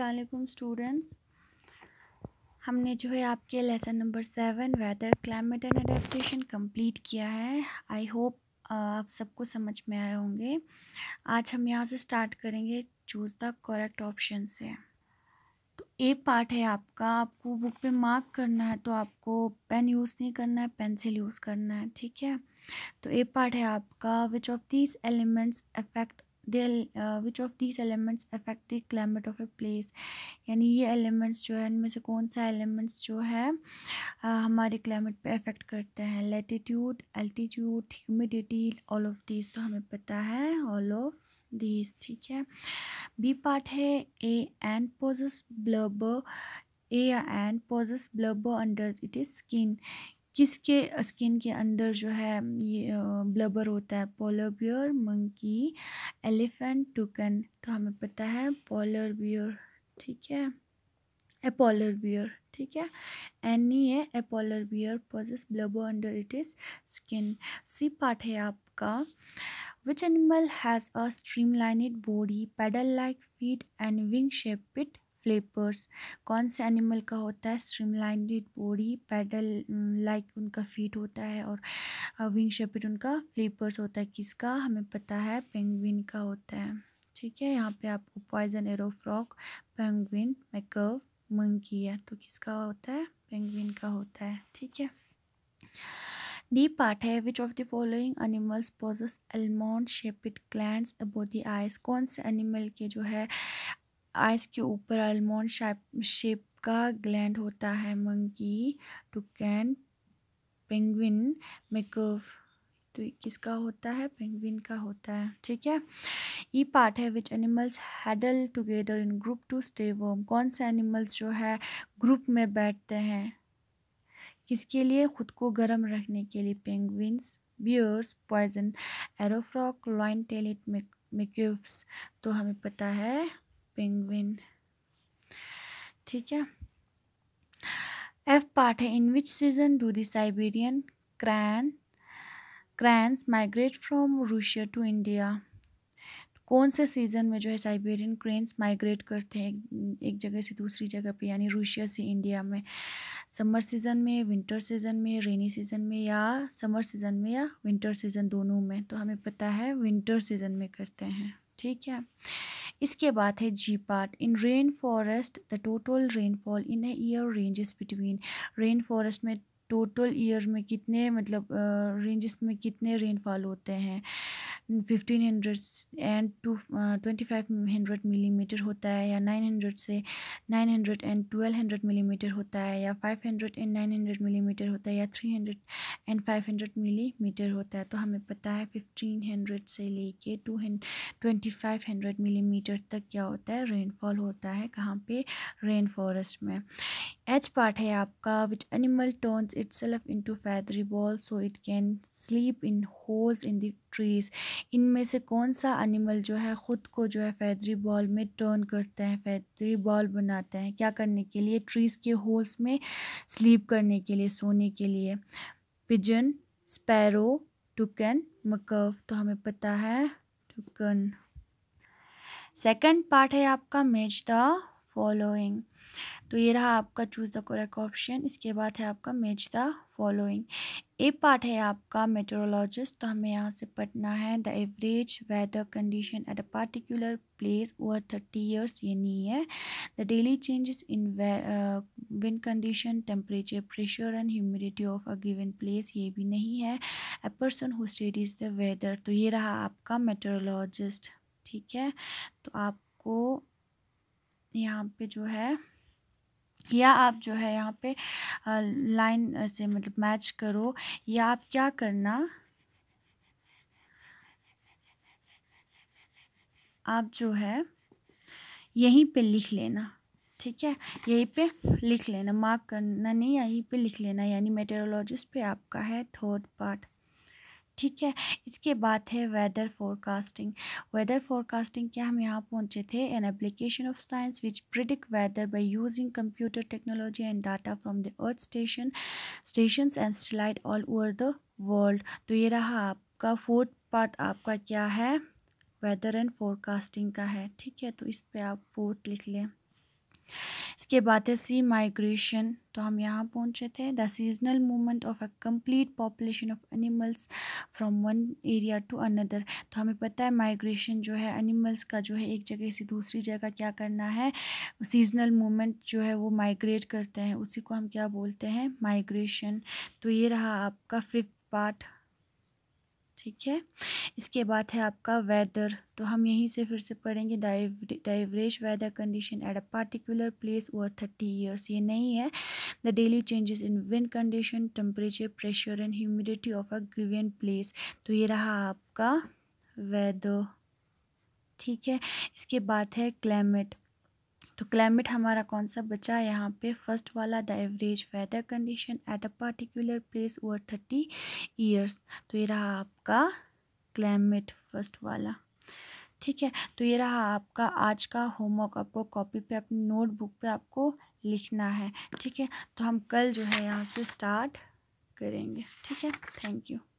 अलैक्म students हमने जो है आपके lesson number seven weather climate and adaptation complete किया है आई होप आप सबको समझ में आए होंगे आज हम यहाँ से स्टार्ट करेंगे चूज़ द करेक्ट ऑप्शन से तो ए पार्ट है आपका आपको बुक पे मार्क करना है तो आपको पेन यूज़ नहीं करना है पेंसिल यूज़ करना है ठीक है तो ए पार्ट है आपका which of these elements affect the which of this elements affect the climate of a place यानी ये एलिमेंट्स जो है इनमें से कौन सा एलिमेंट्स जो है आ, uh, हमारे क्लाइमेट पे अफेक्ट करते हैं latitude altitude humidity all of this तो हमें पता है ऑल ऑफ दिस ठीक है बी पार्ट है A and possesses blubber A and possesses under it is skin किसके स्किन के अंदर जो है ये ब्लबर होता है polar bear monkey elephant toucan तो हमें पता है पोलर बियर ठीक है एपोलर बियर ठीक है एनी है e a polar bear possesses blubber under it is skin C part है आपका which animal has a streamlined body paddle like feet and wing shaped flippers कौन से एनिमल का होता है स्ट्रीमलाइंडेड बॉडी पैडल लाइक उनका feet होता है और विंग uh, शेपिट उनका फ्लिपर्स होता है किसका हमें पता है पेंगविन का होता है ठीक है यहाँ पे आपको poison arrow frog penguin macaw monkey है तो किसका होता है पेंगुइन का होता है ठीक है डी पार्ट है which of the following animals possesses almond shaped gland above the कौन से एनिमल के जो है आइस के ऊपर अल्मोंड शेप शेप का ग्लैंड होता है मंकी कैन पेंगविन मेक तो किसका होता है पेंगविन का होता है ठीक है ये पार्ट है which animals huddle together in group to stay warm कौन से एनिमल्स जो है ग्रुप में बैठते हैं किसके लिए खुद को गर्म रखने के लिए penguins bears poison arrow frog lion टेलिट मेक्यूव्स तो हमें पता है पेंगुइन ठीक है एफ पार्ट है in which season do the Siberian crane cranes migrate from Russia to India कौन से सीज़न में जो है साइबेरियन क्रेन्स माइग्रेट करते हैं एक जगह से दूसरी जगह पे यानी रूशिया से इंडिया में समर सीज़न में विंटर सीज़न में रेनी सीज़न में या समर सीज़न में या विंटर सीज़न दोनों में तो हमें पता है विंटर सीज़न में करते हैं ठीक है इसके बाद है G part in rain forest the total rainfall in year range is between rain forest में टोटल ईयर में कितने मतलब रेंजेस में कितने रेनफॉल होते हैं fifteen hundred and to twenty five hundred millimetre होता है या नाइन हंड्रेड से nine hundred and twelve hundred millimetre होता है या five hundred and nine hundred millimetre होता है या three hundred and five hundred millimetre होता है तो हमें पता है फिफ्टीन हंड्रेड से लेके to twenty five hundred millimetre तक क्या होता है रेनफॉल होता है कहाँ पे रेन फॉरेस्ट में एच पार्ट है आपका which animal turns itself into feathery balls so it can sleep in holes in the trees इनमें से कौन सा एनिमल जो है ख़ुद को जो है फैदरी बॉल में टर्न करता है फैदरी बॉल बनाता है क्या करने के लिए ट्रीज़ के होल्स में स्लीप करने के लिए सोने के लिए पिजन स्पैरो टुकन मकव तो हमें पता है टुकन सेकंड पार्ट है आपका मैच द फॉलोइंग तो ये रहा आपका चूज़ द करेक्ट ऑप्शन इसके बाद है आपका match the following A part है आपका मेट्रोलॉजिस्ट तो हमें यहाँ से पढ़ना है the average weather condition at a particular place over thirty years ये नहीं है the daily changes in wind condition temperature pressure and humidity of a given place ये भी नहीं है a person who studies the weather तो ये रहा आपका मेट्रोलॉजिस्ट ठीक है तो आपको यहाँ पे जो है या आप जो है यहाँ पे लाइन से मतलब मैच करो या आप क्या करना आप जो है यहीं पे लिख लेना ठीक है यहीं पे लिख लेना मार्क करना नहीं यहीं पे लिख लेना यानी मेटेरोलॉजिस्ट पे आपका है थर्ड पार्ट ठीक है इसके बाद है वेदर फोरकास्टिंग वेदर फोरकास्टिंग क्या हम यहाँ पहुँचे थे an application of science which predict weather by using computer technology and data from the earth station station and satellite all over the world तो ये रहा आपका फोर्थ पार्ट आपका क्या है वेदर एंड फोरकास्टिंग का है ठीक है तो इस पर आप फोर्थ लिख लें इसके बाद है सी माइग्रेशन तो हम यहाँ पहुँचे थे the seasonal movement of a complete population of animals from one area to another तो हमें पता है माइग्रेशन जो है एनिमल्स का जो है एक जगह से दूसरी जगह क्या करना है सीजनल मूवमेंट जो है वो माइग्रेट करते हैं उसी को हम क्या बोलते हैं माइग्रेशन तो ये रहा आपका फिफ्थ पार्ट ठीक है इसके बाद है आपका वेदर तो हम यहीं से फिर से पढ़ेंगे the average weather condition at a particular place over thirty years ये नहीं है the daily changes in wind condition temperature pressure and humidity of a given place तो ये रहा आपका वेदर ठीक है इसके बाद है क्लाइमेट तो क्लाइमेट हमारा कौन सा बचा यहाँ पे फर्स्ट वाला the average weather condition at a particular place over thirty years तो ये रहा आपका क्लाइमेट फर्स्ट वाला ठीक है तो ये रहा आपका आज का होमवर्क आपको कॉपी पे अपनी नोटबुक पे आपको लिखना है ठीक है तो हम कल जो है यहाँ से स्टार्ट करेंगे ठीक है थैंक यू